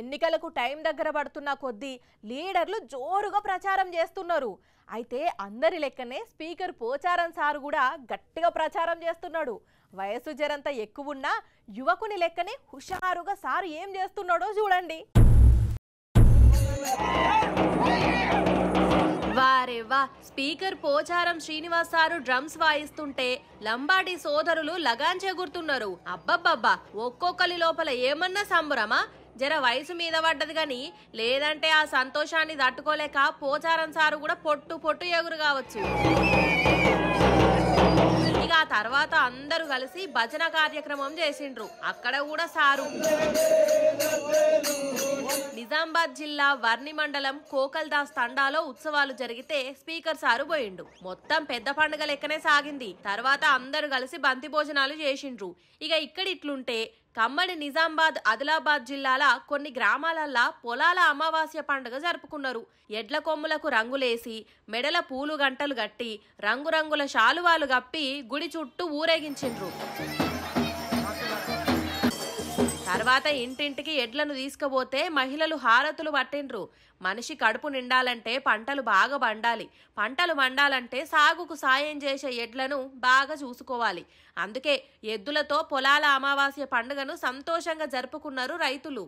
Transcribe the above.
ఎన్నికలకు టైం దగ్గర పడుతున్న కొద్దీ లీడర్లు జోరుగా ప్రచారం చేస్తున్నారు అయితే అందరి లెక్కనే స్పీకర్ పోచారం సారు కూడా గట్టిగా ప్రచారం చేస్తున్నాడు వయసు జరంత ఎక్కువున్నా యువకుని లెక్కనే హుషారుగా సారు ఏం చేస్తున్నాడో చూడండి వారే వా speaker Pocharam Srinivas sir drums వాయిస్తుంటే లంబాడి సోదరులు లగాన్ చేగురుతున్నారు అబ్బబ్బబ్బా ఒక్కొక్కలి లోపల ఏమన్నా సంబరమా జర వయసు మీద పడ్డది కానీ లేదంటే ఆ సంతోషాన్ని తట్టుకోలేక పోచారం సారు కూడా పొట్టు పొట్టు ఎగురు కావచ్చు ఇక ఆ తర్వాత అందరూ కలిసి భజన కార్యక్రమం చేసిండ్రు అక్కడ కూడా సారు నిజామాబాద్ జిల్లా వర్ణి మండలం కోకల్దాస్ తండాలో ఉత్సవాలు జరిగితే స్పీకర్ సారు పోయిండు మొత్తం పెద్ద పండుగ లెక్కనే సాగింది తర్వాత అందరూ కలిసి బంతి భోజనాలు చేసిండ్రు ఇక ఇక్కడ ఇట్లుంటే కమ్మడి నిజామాబాద్ ఆదిలాబాద్ జిల్లాల కొన్ని గ్రామాలల్లా పొలాల అమావాస్య పండుగ జరుపుకున్నారు ఎడ్ల కొమ్ములకు రంగులేసి మెడల పూలు గంటలు గట్టి రంగురంగుల శాలువాలు గప్పి గుడి చుట్టూ ఊరేగించిండ్రు తర్వాత ఇంటింటికి ఎడ్లను తీసుకుపోతే మహిళలు హారతులు పట్టిండ్రు మనిషి కడుపు నిండాలంటే పంటలు బాగా పండాలి పంటలు వండాలంటే సాగుకు సాయం చేసే ఎడ్లను బాగా చూసుకోవాలి అందుకే ఎద్దులతో పొలాల అమావాస్య పండుగను సంతోషంగా జరుపుకున్నారు రైతులు